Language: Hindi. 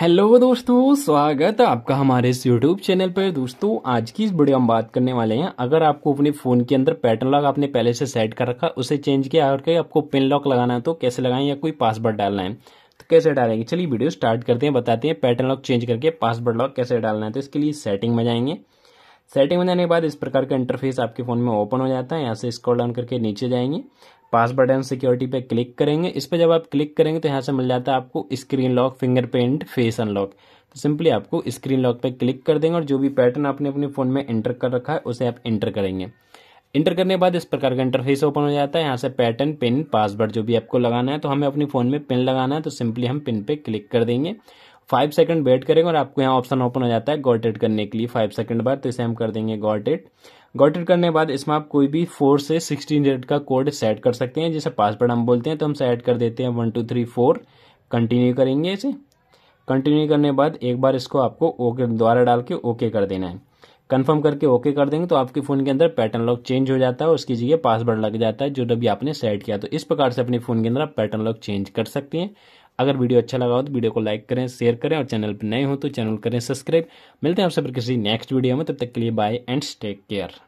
हेलो दोस्तों स्वागत है आपका हमारे इस यूट्यूब चैनल पर दोस्तों आज की इस वीडियो हम बात करने वाले हैं अगर आपको अपने फ़ोन के अंदर पैटर्न लॉक आपने पहले से सेट कर रखा उसे चेंज किया और कहीं आपको पिन लॉक लगाना है तो कैसे लगाएं या कोई पासवर्ड डालना है तो कैसे डालेंगे चलिए वीडियो स्टार्ट करते हैं बताते हैं पैटर्न लॉक चेंज करके पासवर्ड लॉक कैसे डालना है तो इसके लिए सेटिंग में जाएंगे सेटिंग में जाने के बाद इस प्रकार का इंटरफेस आपके फ़ोन में ओपन हो जाता है यहाँ से स्क्रॉल डाउन करके नीचे जाएंगे पासवर्ड एंड सिक्योरिटी पे क्लिक करेंगे इस पर जब आप क्लिक करेंगे तो यहाँ से मिल जाता है आपको screen lock fingerprint face unlock तो सिंपली आपको स्क्रीन लॉक पे क्लिक कर देंगे और जो भी पैटर्न आपने अपने फ़ोन में एंटर कर रखा है उसे आप एंटर करेंगे इंटर करने के बाद इस प्रकार का इंटरफेस ओपन हो जाता है यहाँ से पैटर्न पिन पासवर्ड जो भी आपको लगाना है तो हमें अपने फ़ोन में पिन लगाना है तो सिंपली हम पिन पे क्लिक कर देंगे फाइव सेकंड वेट करेंगे और आपको यहाँ ऑप्शन ओपन हो जाता है गॉटेड करने के लिए फाइव सेकंड बाद तो इसे हम कर देंगे गॉटेड गॉट इट करने के बाद इसमें आप कोई भी फोर से सिक्सटीन डिजिट का कोड सेट कर सकते हैं जैसे पासवर्ड हम बोलते हैं तो हम सेट कर देते हैं one two three four continue करेंगे इसे कंटिन्यू करने के बाद एक बार इसको आपको ओके द्वारा डाल के ओके कर देना है कंफर्म करके ओके कर देंगे तो आपके फ़ोन के अंदर पैटर्न लॉक चेंज हो जाता है उसकी जगह पासवर्ड लग जाता है जो अभी आपने सेट किया तो इस प्रकार से अपने फ़ोन के अंदर आप पैटर्न लॉक चेंज कर सकते हैं अगर वीडियो अच्छा लगा हो तो वीडियो को लाइक करें शेयर करें और चैनल पर नए हो तो चैनल करें सब्सक्राइब मिलते हैं आप सब किसी नेक्स्ट वीडियो में तब तक के लिए बाय एंड टेक केयर